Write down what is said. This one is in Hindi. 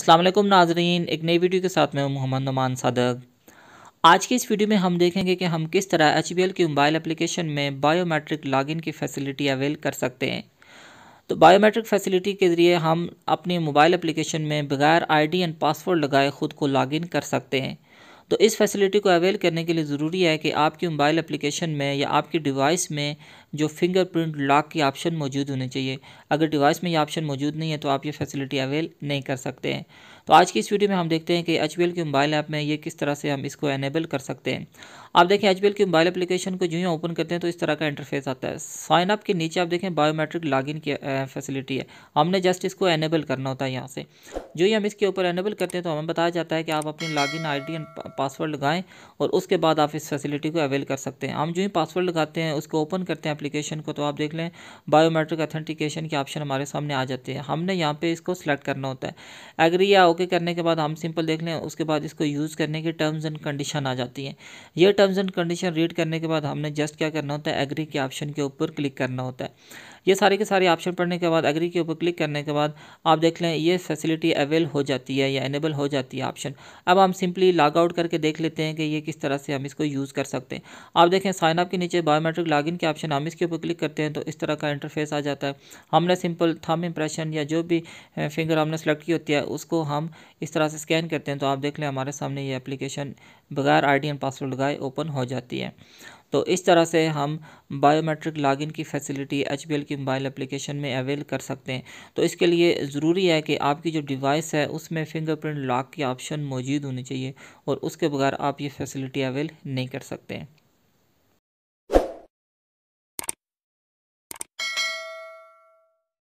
असलम नाजरीन एक नई वीडियो के साथ मैं मोहम्मद नुमान सदक आज की इस वीडियो में हम देखेंगे कि हम किस तरह एच की मोबाइल एप्लीकेशन में बायोमेट्रिक लॉगिन की फैसिलिटी अवेल कर सकते हैं तो बायोमेट्रिक फैसिलिटी के ज़रिए हम अपनी मोबाइल एप्लीकेशन में बगैर आईडी एंड पासवर्ड लगाए ख़ुद को लॉगिन कर सकते हैं तो इस फैसिलिटी को अवेल करने के लिए ज़रूरी है कि आपकी मोबाइल एप्लीकेशन में या आपकी डिवाइस में जो फिंगरप्रिंट लॉक के ऑप्शन मौजूद होने चाहिए अगर डिवाइस में ये ऑप्शन मौजूद नहीं है तो आप ये फैसिलिटी अवेल नहीं कर सकते हैं तो आज की इस वीडियो में हम देखते हैं कि एच के मोबाइल ऐप में ये किस तरह से हम इसको एनेबल कर सकते हैं आप देखें एच के मोबाइल एप्लीकेशन को जो ही ओपन करते हैं तो इस तरह का इंटरफेस आता है साइन अप के नीचे आप देखें बायोमेट्रिक इन की फैसिलिटी है हमने जस्ट इसको एनेबल करना होता है यहाँ से जो ही हम इसके ऊपर एनेबल करते हैं तो हमें बताया जाता है कि आप अपनी आई डी एंड पासवर्ड लगाएं और उसके बाद आप इस फैसिलिटी को अवेल कर सकते हैं हम जो ही पासवर्ड लगाते हैं उसको ओपन करते हैं एप्लीकेशन को तो आप देख लें बायोमेट्रिक अथेंटिकेशन के ऑप्शन हमारे सामने आ जाते हैं हमने यहाँ पर इसको सेलेक्ट करना होता है एग्री या ओके करने के बाद हम सिंपल देख लें उसके बाद इसको यूज़ करने की टर्म्स एंड कंडीशन आ जाती हैं ये टर्म्स एंड कंडीशन रीड करने के बाद हमने जस्ट क्या करना होता है एग्री के ऑप्शन के ऊपर क्लिक करना होता है ये सारे के सारे ऑप्शन पढ़ने के बाद एग्री के ऊपर क्लिक करने के बाद आप देख लें ये फैसिलिटी अवेल हो जाती है या इनेबल हो जाती है ऑप्शन अब हम सिंपली लॉग आउट करके करके देख लेते हैं कि ये किस तरह से हम इसको यूज़ कर सकते हैं आप देखें साइनअप के नीचे बायोमेट्रिक लॉगिन के ऑप्शन हम इसके ऊपर क्लिक करते हैं तो इस तरह का इंटरफेस आ जाता है हमने सिंपल थम इंप्रेशन या जो भी फिंगर हमने सेलेक्ट की होती है उसको हम इस तरह से स्कैन करते हैं तो आप देख लें हमारे सामने ये एप्लीकेशन बगैर आई एंड पासवर्ड लगाए ओपन हो जाती है तो इस तरह से हम बायोमेट्रिक लॉगिन की फैसिलिटी एच की मोबाइल एप्लीकेशन में अवेल कर सकते हैं तो इसके लिए ज़रूरी है कि आपकी जो डिवाइस है उसमें फिंगरप्रिंट लॉक की ऑप्शन मौजूद होनी चाहिए और उसके बगैर आप ये फैसिलिटी अवेल नहीं कर सकते हैं